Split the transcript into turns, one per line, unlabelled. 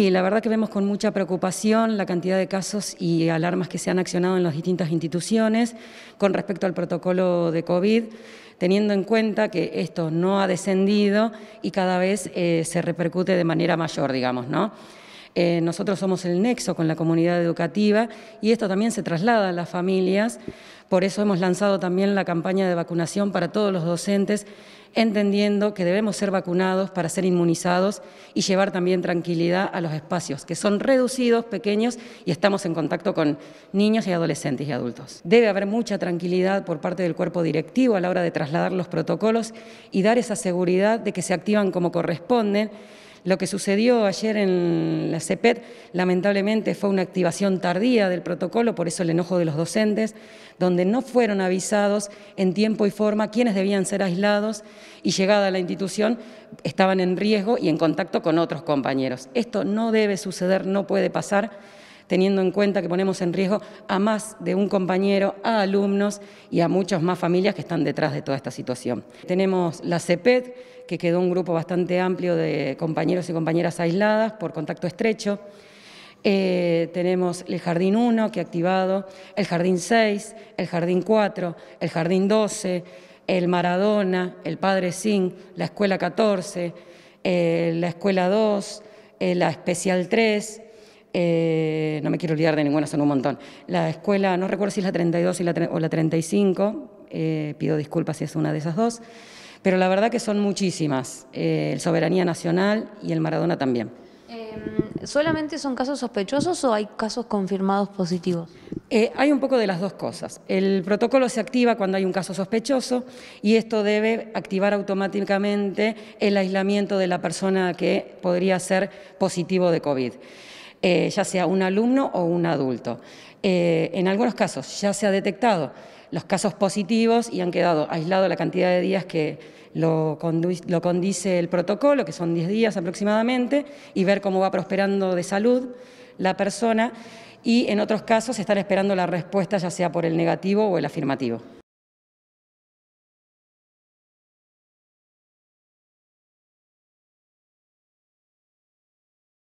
Y la verdad que vemos con mucha preocupación la cantidad de casos y alarmas que se han accionado en las distintas instituciones con respecto al protocolo de COVID, teniendo en cuenta que esto no ha descendido y cada vez eh, se repercute de manera mayor, digamos, ¿no? Eh, nosotros somos el nexo con la comunidad educativa y esto también se traslada a las familias, por eso hemos lanzado también la campaña de vacunación para todos los docentes, entendiendo que debemos ser vacunados para ser inmunizados y llevar también tranquilidad a los espacios, que son reducidos, pequeños y estamos en contacto con niños y adolescentes y adultos. Debe haber mucha tranquilidad por parte del cuerpo directivo a la hora de trasladar los protocolos y dar esa seguridad de que se activan como corresponden lo que sucedió ayer en la CEPET, lamentablemente, fue una activación tardía del protocolo, por eso el enojo de los docentes, donde no fueron avisados en tiempo y forma quienes debían ser aislados y llegada a la institución estaban en riesgo y en contacto con otros compañeros. Esto no debe suceder, no puede pasar teniendo en cuenta que ponemos en riesgo a más de un compañero, a alumnos y a muchas más familias que están detrás de toda esta situación. Tenemos la CEPED, que quedó un grupo bastante amplio de compañeros y compañeras aisladas por contacto estrecho. Eh, tenemos el jardín 1 que ha activado, el jardín 6, el jardín 4, el jardín 12, el Maradona, el Padre Sin, la escuela 14, eh, la escuela 2, eh, la especial 3, eh, no me quiero olvidar de ninguna, son un montón. La escuela, no recuerdo si es la 32 y o la 35, eh, pido disculpas si es una de esas dos, pero la verdad que son muchísimas, eh, el Soberanía Nacional y el Maradona también. Em, ¿Solamente son casos sospechosos o hay casos confirmados positivos? hay un poco de las dos cosas. El protocolo se activa cuando hay un caso sospechoso y esto debe activar automáticamente el aislamiento de la persona que podría ser positivo de COVID. Eh, ya sea un alumno o un adulto. Eh, en algunos casos ya se ha detectado los casos positivos y han quedado aislados la cantidad de días que lo, lo condice el protocolo, que son 10 días aproximadamente, y ver cómo va prosperando de salud la persona. Y en otros casos están esperando la respuesta ya sea por el negativo o el afirmativo.